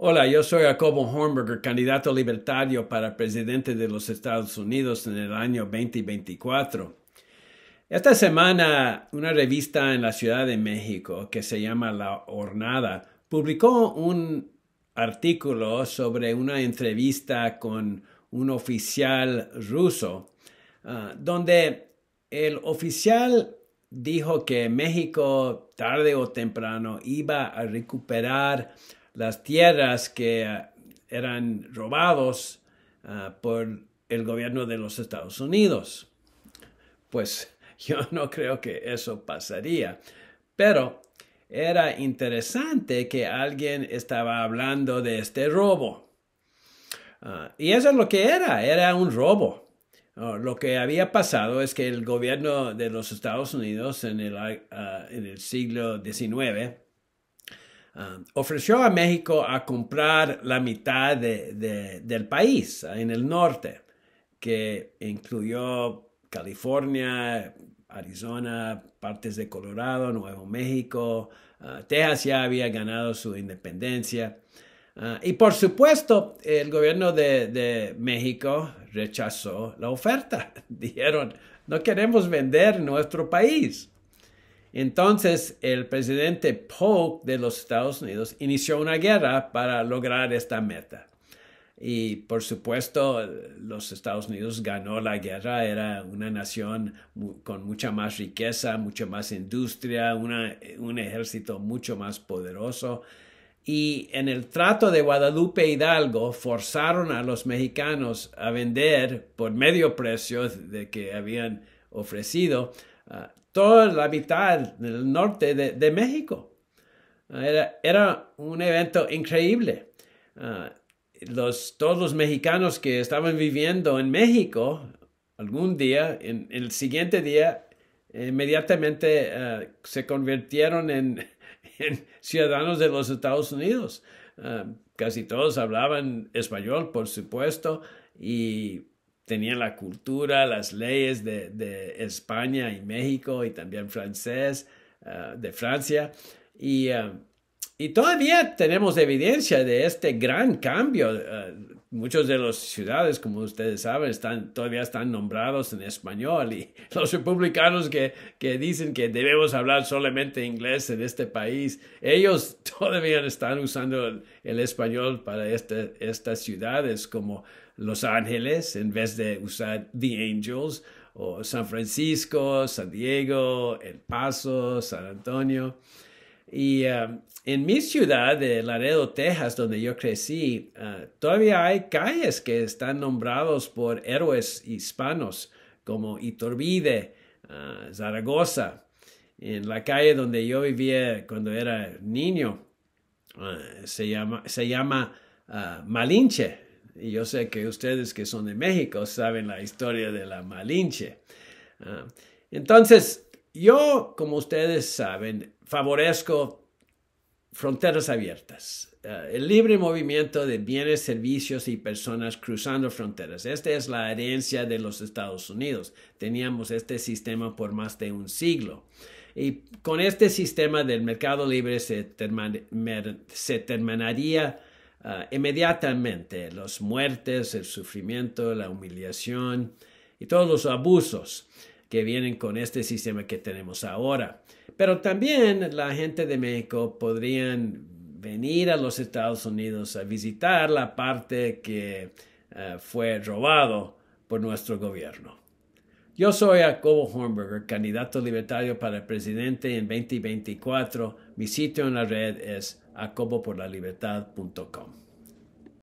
Hola, yo soy Jacobo Hornberger, candidato libertario para presidente de los Estados Unidos en el año 2024. Esta semana, una revista en la Ciudad de México que se llama La Hornada publicó un artículo sobre una entrevista con un oficial ruso, ah, donde el oficial dijo que México tarde o temprano iba a recuperar las tierras que ah, eran robados ah, por el gobierno de los Estados Unidos. Pues yo no creo que eso pasaría. Pero era interesante que alguien estaba hablando de este robo. Ah, y eso es lo que era, era un robo. lo que había pasado es que el gobierno de los Estados Unidos en el, en el siglo XIX Um, ofreció a México a comprar la mitad del país ah, en el norte, que incluyó California, Arizona, partes de Colorado, Nuevo México. Ah, Texas ya había ganado su independencia. Ah, y por supuesto, el gobierno de México rechazó la oferta. Dijeron, no queremos vender nuestro país. Entonces, el presidente Polk de los Estados Unidos inició una guerra para lograr esta meta. Y por supuesto, los Estados Unidos ganó la guerra, era una nación con mucha más riqueza, mucha más industria, un ejército mucho más poderoso. Y en el trato de Guadalupe Hidalgo forzaron a los mexicanos a vender por medio precio de que habían ofrecido toda la mitad del norte de, México. Ah, era, un evento increíble. Ah, los, todos los mexicanos que estaban viviendo en México, algún día, en, el siguiente día, inmediatamente ah, se convirtieron en, en, ciudadanos de los Estados Unidos. casi todos hablaban español, por supuesto, y tenían la cultura, las leyes de, de España y México y también francés, eh, de Francia. Y, eh, y, todavía tenemos evidencia de este gran cambio. Eh, muchos muchas de las ciudades, como ustedes saben, están, todavía están nombrados en español y los republicanos que, que dicen que debemos hablar solamente inglés en este país, ellos todavía están usando el, el español para este, estas ciudades como los Ángeles en vez de usar The Angels o San Francisco, San Diego, El Paso, San Antonio. Y um, en mi ciudad de Laredo, Texas, donde yo crecí, uh, todavía hay calles que están nombrados por héroes hispanos como Iturbide, uh, Zaragoza. En la calle donde yo vivía cuando era niño uh, llama, se llama Malinche, y yo sé que ustedes que son de México saben la historia de la Malinche. Ah, entonces, yo, como ustedes saben, favorezco fronteras abiertas, ah, el libre movimiento de bienes, servicios y personas cruzando fronteras. Esta es la herencia de los Estados Unidos. Teníamos este sistema por más de un siglo. Y con este sistema del mercado libre se, se terminaría Ah, inmediatamente las muertes, el sufrimiento, la humillación y todos los abusos que vienen con este sistema que tenemos ahora. Pero también la gente de México podrían venir a los Estados Unidos a visitar la parte que ah, fue robado por nuestro gobierno. Yo soy Jacobo Hornberger, candidato libertario para presidente en 2024. Mi sitio en la red es a libertad.com